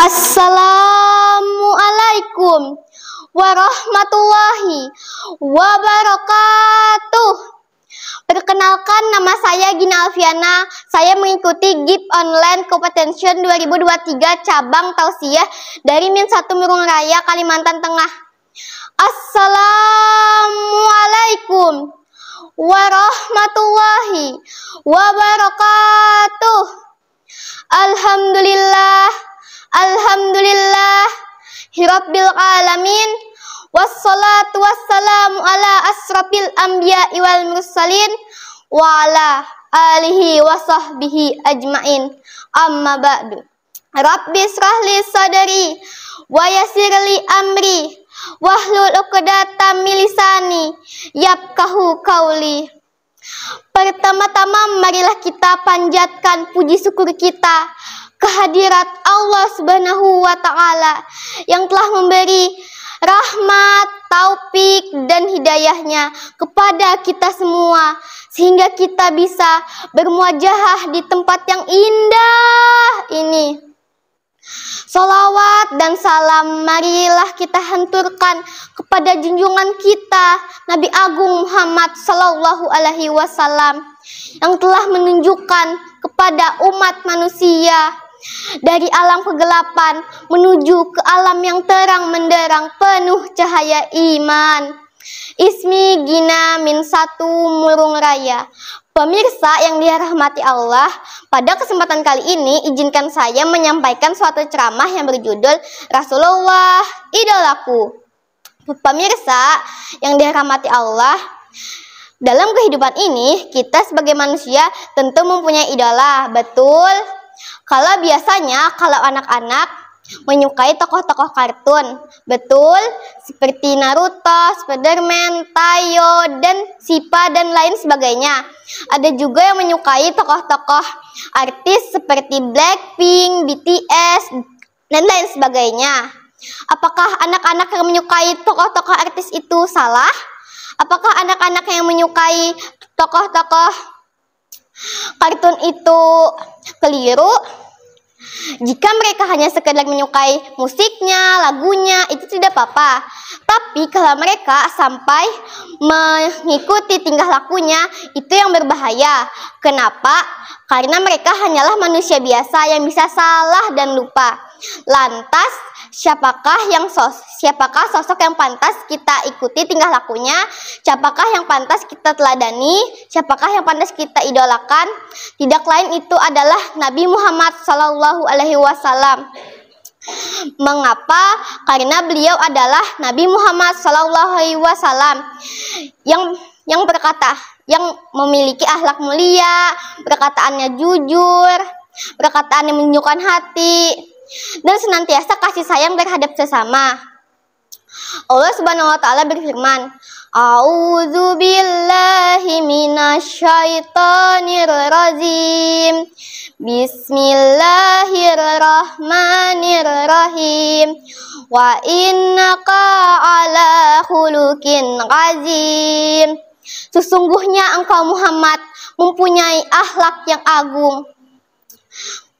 Assalamualaikum alaikum warahmatullahi wabarakatuh. Perkenalkan nama saya Gina Alfiana. Saya mengikuti GIP Online Competition 2023 cabang Tausiah dari Min 1 Murung Raya, Kalimantan Tengah. Assalamualaikum warahmatullahi wabarakatuh. Alhamdulillah, Alhamdulillah. Rabbil alamin. Wassalatu wassalamu ala asrafil anbiya wal mursalin wa ala alihi wa sahbihi ajmain. Amma ba'du. Rabbi srahli sadari wa yasirli amri wahlul uqdatam milisani yapkahu kauli. Pertama-tama marilah kita panjatkan puji syukur kita kehadirat Allah Subhanahu wa taala yang telah memberi rahmat, taufik dan hidayahnya kepada kita semua sehingga kita bisa bermuajahah di tempat yang indah ini. Salawat dan salam marilah kita henturkan kepada junjungan kita Nabi Agung Muhammad Sallallahu Alaihi Wasallam yang telah menunjukkan kepada umat manusia dari alam kegelapan menuju ke alam yang terang menderang penuh cahaya iman. Ismi Gina Min Satu Murung Raya Pemirsa yang dirahmati Allah, pada kesempatan kali ini izinkan saya menyampaikan suatu ceramah yang berjudul Rasulullah Idolaku. Pemirsa yang dirahmati Allah, dalam kehidupan ini kita sebagai manusia tentu mempunyai idola, betul? Kalau biasanya kalau anak-anak menyukai tokoh-tokoh kartun, betul? Seperti Naruto, Spiderman, Tayo, dan Sipa, dan lain sebagainya. Ada juga yang menyukai tokoh-tokoh artis seperti Blackpink, BTS, dan lain sebagainya. Apakah anak-anak yang menyukai tokoh-tokoh artis itu salah? Apakah anak-anak yang menyukai tokoh-tokoh kartun itu keliru? Jika mereka hanya sekedar menyukai musiknya, lagunya, itu tidak apa-apa. Tapi kalau mereka sampai mengikuti tingkah lakunya, itu yang berbahaya. Kenapa? Karena mereka hanyalah manusia biasa yang bisa salah dan lupa. Lantas, siapakah yang sos siapakah sosok yang pantas kita ikuti tingkah lakunya? Siapakah yang pantas kita teladani? Siapakah yang pantas kita idolakan? Tidak lain itu adalah Nabi Muhammad Shallallahu alaihi wasallam. Mengapa? Karena beliau adalah Nabi Muhammad Shallallahu Alaihi Wasallam yang yang berkata, yang memiliki akhlak mulia, perkataannya jujur, perkataannya menunjukkan hati, dan senantiasa kasih sayang terhadap sesama. Allah Subhanahu wa taala berfirman, A'udzu billahi minasyaitonir rajim. Bismillahirrahmanirrahim. Wa innaka ala khuluqin azim. Sesungguhnya engkau Muhammad mempunyai akhlak yang agung.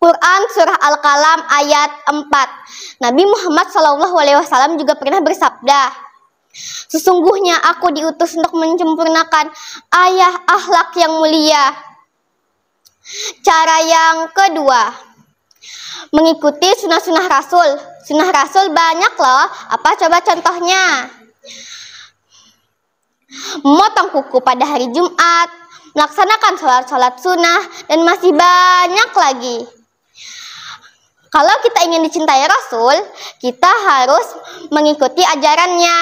Quran Surah Al-Qalam ayat 4. Nabi Muhammad SAW juga pernah bersabda, Sesungguhnya aku diutus untuk menyempurnakan ayah akhlak yang mulia. Cara yang kedua, mengikuti sunnah-sunnah Rasul. Sunnah Rasul banyak loh, apa coba contohnya? Memotong kuku pada hari Jumat, melaksanakan sholat-sholat sunnah, dan masih banyak lagi. Kalau kita ingin dicintai Rasul, kita harus mengikuti ajarannya.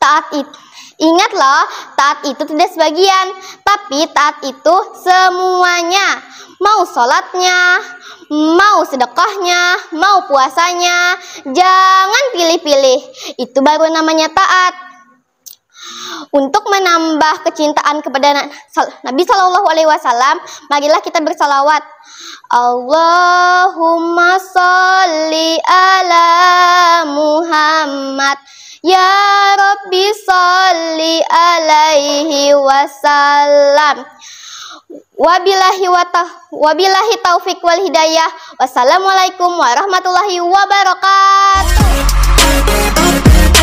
Taat itu Ingatlah, taat itu tidak sebagian, tapi taat itu semuanya. Mau sholatnya, mau sedekahnya, mau puasanya, jangan pilih-pilih. Itu baru namanya taat. Untuk menambah kecintaan kepada Nabi Shallallahu Alaihi Wasallam, marilah kita bersalawat. Allahumma salli ala Muhammad Ya Rabbi salli alaihi wasallam Wabilahi wa wabilahi taufik wal hidayah Wassalamualaikum warahmatullahi wabarakatuh